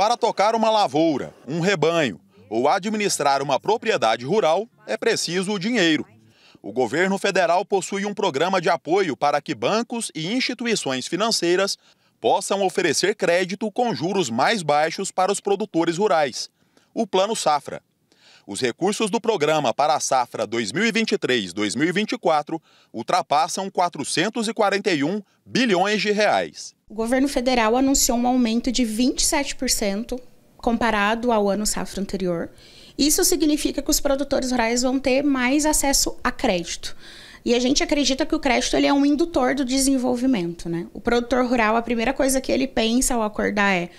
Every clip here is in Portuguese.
Para tocar uma lavoura, um rebanho ou administrar uma propriedade rural, é preciso o dinheiro. O governo federal possui um programa de apoio para que bancos e instituições financeiras possam oferecer crédito com juros mais baixos para os produtores rurais, o Plano Safra. Os recursos do programa para a safra 2023-2024 ultrapassam 441 bilhões de reais. O governo federal anunciou um aumento de 27% comparado ao ano safra anterior. Isso significa que os produtores rurais vão ter mais acesso a crédito. E a gente acredita que o crédito ele é um indutor do desenvolvimento, né? O produtor rural, a primeira coisa que ele pensa ao acordar é: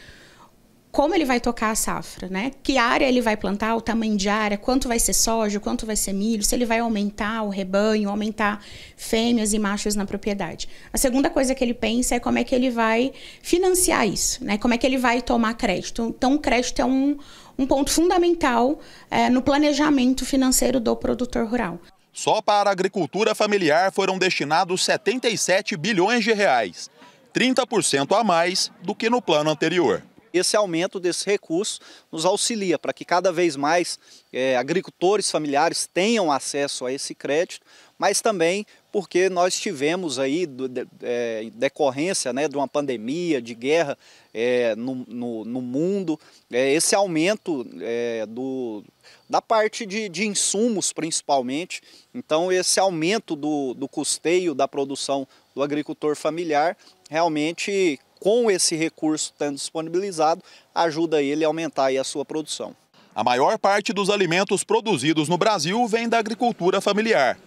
como ele vai tocar a safra, né? Que área ele vai plantar, o tamanho de área, quanto vai ser soja, quanto vai ser milho, se ele vai aumentar o rebanho, aumentar fêmeas e machos na propriedade. A segunda coisa que ele pensa é como é que ele vai financiar isso, né? Como é que ele vai tomar crédito. Então, o crédito é um, um ponto fundamental é, no planejamento financeiro do produtor rural. Só para a agricultura familiar foram destinados 77 bilhões de reais, 30% a mais do que no plano anterior esse aumento desse recurso nos auxilia para que cada vez mais é, agricultores familiares tenham acesso a esse crédito, mas também porque nós tivemos aí de, é, decorrência né, de uma pandemia, de guerra é, no, no, no, mundo, é, esse aumento é, do, da parte de, de, insumos principalmente, então esse aumento do, do custeio da produção do agricultor familiar realmente com esse recurso estando disponibilizado, ajuda ele a aumentar a sua produção. A maior parte dos alimentos produzidos no Brasil vem da agricultura familiar.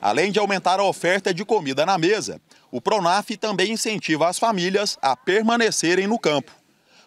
Além de aumentar a oferta de comida na mesa, o Pronaf também incentiva as famílias a permanecerem no campo.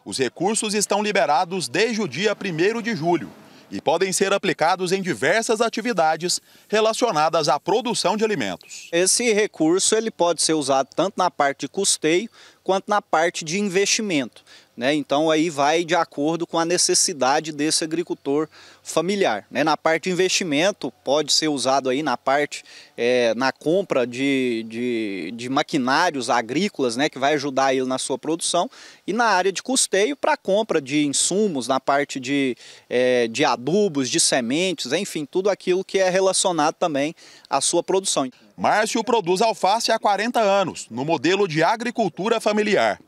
Os recursos estão liberados desde o dia 1 de julho e podem ser aplicados em diversas atividades relacionadas à produção de alimentos. Esse recurso ele pode ser usado tanto na parte de custeio quanto na parte de investimento. Né? Então aí vai de acordo com a necessidade desse agricultor familiar. Né? Na parte de investimento, pode ser usado aí na parte, é, na compra de, de, de, maquinários agrícolas, né? que vai ajudar ele na sua produção, e na área de custeio para compra de insumos, na parte de, é, de adubos, de sementes, enfim, tudo aquilo que é relacionado também à sua produção. Márcio produz alface há 40 anos, no modelo de agricultura familiar.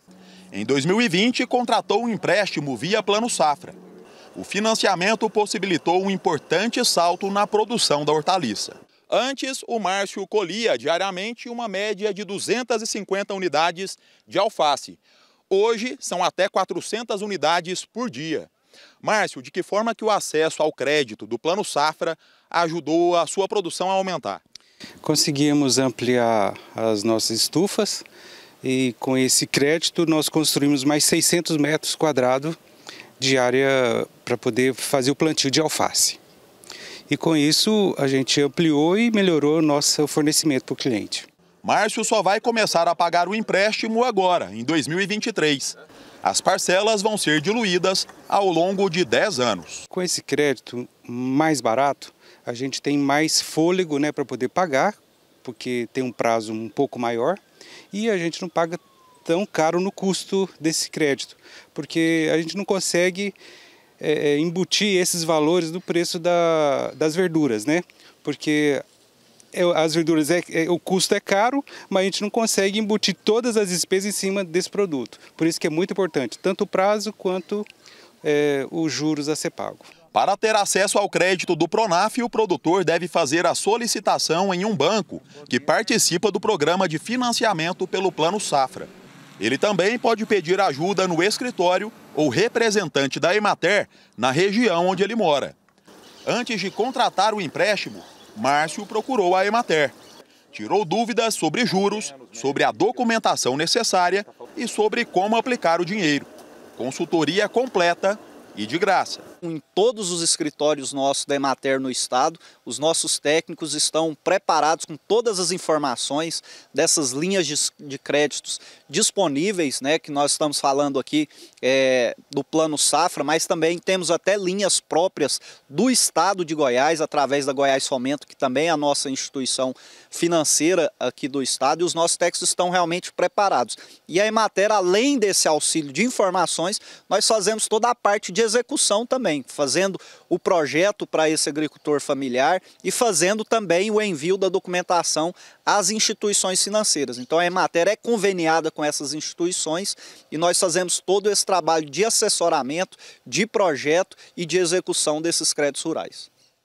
Em 2020, contratou um empréstimo via Plano Safra. O financiamento possibilitou um importante salto na produção da hortaliça. Antes, o Márcio colhia diariamente uma média de 250 unidades de alface. Hoje, são até 400 unidades por dia. Márcio, de que forma que o acesso ao crédito do Plano Safra ajudou a sua produção a aumentar? Conseguimos ampliar as nossas estufas e com esse crédito nós construímos mais 600 metros quadrados de área para poder fazer o plantio de alface. E com isso a gente ampliou e melhorou o nosso fornecimento para o cliente. Márcio só vai começar a pagar o empréstimo agora, em 2023. As parcelas vão ser diluídas ao longo de 10 anos. Com esse crédito mais barato, a gente tem mais fôlego né, para poder pagar, porque tem um prazo um pouco maior, e a gente não paga tão caro no custo desse crédito, porque a gente não consegue é, é embutir esses valores no preço da, das verduras, né? Porque as verduras, é, é, o custo é caro, mas a gente não consegue embutir todas as despesas em cima desse produto. Por isso que é muito importante, tanto o prazo quanto é, os juros a ser pago. Para ter acesso ao crédito do Pronaf, o produtor deve fazer a solicitação em um banco que participa do programa de financiamento pelo Plano Safra. Ele também pode pedir ajuda no escritório ou representante da Emater na região onde ele mora. Antes de contratar o empréstimo, Márcio procurou a Emater. Tirou dúvidas sobre juros, sobre a documentação necessária e sobre como aplicar o dinheiro. Consultoria completa e de graça em todos os escritórios nossos da Emater no estado. Os nossos técnicos estão preparados com todas as informações dessas linhas de, de créditos disponíveis, né, que nós estamos falando aqui é, do Plano Safra, mas também temos até linhas próprias do estado de Goiás, através da Goiás Fomento, que também é a nossa instituição financeira aqui do estado, e os nossos técnicos estão realmente preparados. E a Emater, além desse auxílio de informações, nós fazemos toda a parte de execução também também, fazendo o projeto para esse agricultor familiar e fazendo também o envio da documentação às instituições financeiras. Então a matéria é conveniada com essas instituições e nós fazemos todo esse trabalho de assessoramento, de projeto e de execução desses créditos rurais.